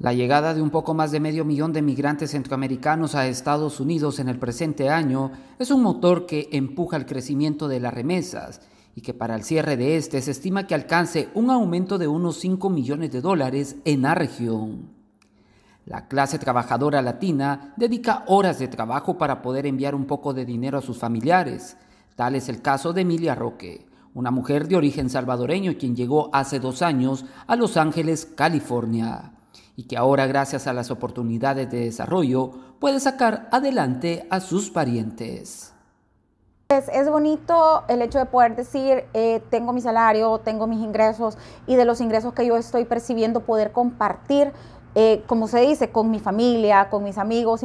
La llegada de un poco más de medio millón de migrantes centroamericanos a Estados Unidos en el presente año es un motor que empuja el crecimiento de las remesas y que para el cierre de este se estima que alcance un aumento de unos 5 millones de dólares en la región. La clase trabajadora latina dedica horas de trabajo para poder enviar un poco de dinero a sus familiares. Tal es el caso de Emilia Roque, una mujer de origen salvadoreño quien llegó hace dos años a Los Ángeles, California y que ahora gracias a las oportunidades de desarrollo puede sacar adelante a sus parientes. Es, bonito el hecho de poder decir, eh, tengo mi salario, tengo mis ingresos y de los ingresos que yo estoy percibiendo poder compartir eh, como se dice, con mi familia, con mis amigos,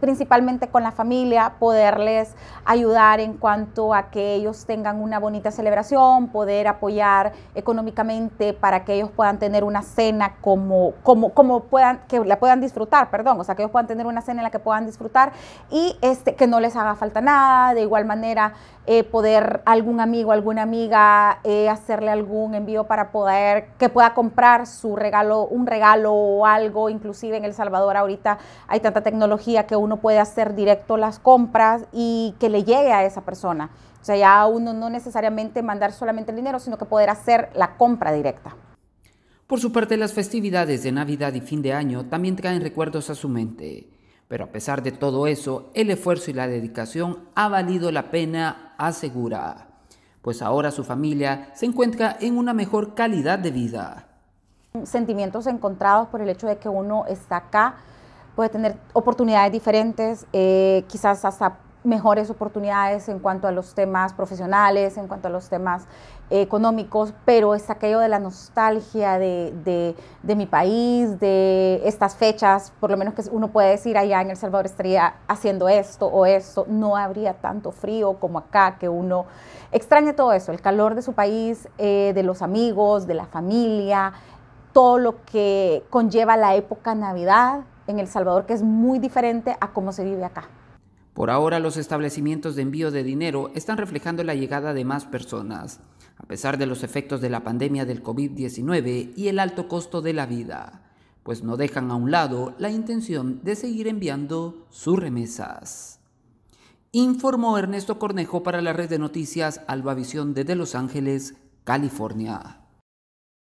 principalmente con la familia, poderles ayudar en cuanto a que ellos tengan una bonita celebración, poder apoyar económicamente para que ellos puedan tener una cena como, como, como puedan, que la puedan disfrutar, perdón, o sea, que ellos puedan tener una cena en la que puedan disfrutar y este, que no les haga falta nada, de igual manera eh, poder algún amigo, alguna amiga, eh, hacerle algún envío para poder, que pueda comprar su regalo, un regalo o algo inclusive en El Salvador ahorita hay tanta tecnología que uno puede hacer directo las compras y que le llegue a esa persona. O sea, ya uno no necesariamente mandar solamente el dinero, sino que poder hacer la compra directa. Por su parte, las festividades de Navidad y fin de año también traen recuerdos a su mente. Pero a pesar de todo eso, el esfuerzo y la dedicación ha valido la pena, asegura, pues ahora su familia se encuentra en una mejor calidad de vida. Sentimientos encontrados por el hecho de que uno está acá, puede tener oportunidades diferentes, eh, quizás hasta mejores oportunidades en cuanto a los temas profesionales, en cuanto a los temas eh, económicos, pero es aquello de la nostalgia de, mi país, de estas fechas, por lo menos que uno puede decir allá en El Salvador estaría haciendo esto o esto, no habría tanto frío como acá, que uno extraña todo eso, el calor de su país, eh, de los amigos, de la familia, todo lo que conlleva la época Navidad en El Salvador, que es muy diferente a cómo se vive acá. Por ahora los establecimientos de envío de dinero están reflejando la llegada de más personas, a pesar de los efectos de la pandemia del COVID-19 y el alto costo de la vida, pues no dejan a un lado la intención de seguir enviando sus remesas. Informó Ernesto Cornejo para la red de noticias Visión desde Los Ángeles, California.